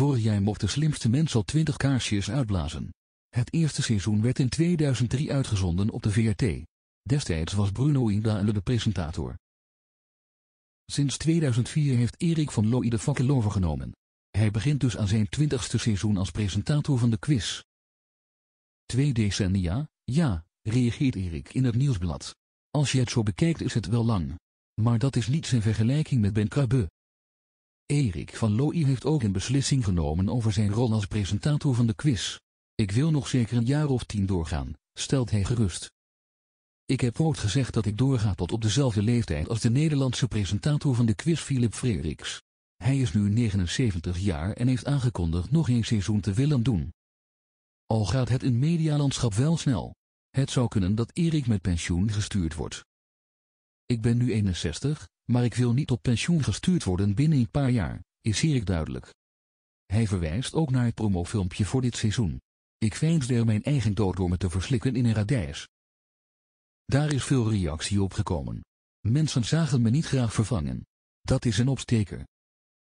voor jij mocht de slimste mens al 20 kaarsjes uitblazen. Het eerste seizoen werd in 2003 uitgezonden op de VRT. Destijds was Bruno Indaele de presentator. Sinds 2004 heeft Erik van Looy de fakkel overgenomen. Hij begint dus aan zijn 20ste seizoen als presentator van de quiz. Twee decennia, ja, reageert Erik in het nieuwsblad. Als je het zo bekijkt is het wel lang. Maar dat is niets in vergelijking met Ben Krabbe, Erik van Looy heeft ook een beslissing genomen over zijn rol als presentator van de quiz. Ik wil nog zeker een jaar of tien doorgaan, stelt hij gerust. Ik heb ooit gezegd dat ik doorga tot op dezelfde leeftijd als de Nederlandse presentator van de quiz Philip Frederiks. Hij is nu 79 jaar en heeft aangekondigd nog een seizoen te willen doen. Al gaat het in medialandschap wel snel. Het zou kunnen dat Erik met pensioen gestuurd wordt. Ik ben nu 61, maar ik wil niet op pensioen gestuurd worden binnen een paar jaar, is Erik duidelijk. Hij verwijst ook naar het promofilmpje voor dit seizoen. Ik er mijn eigen dood door me te verslikken in een radijs. Daar is veel reactie op gekomen. Mensen zagen me niet graag vervangen. Dat is een opsteker.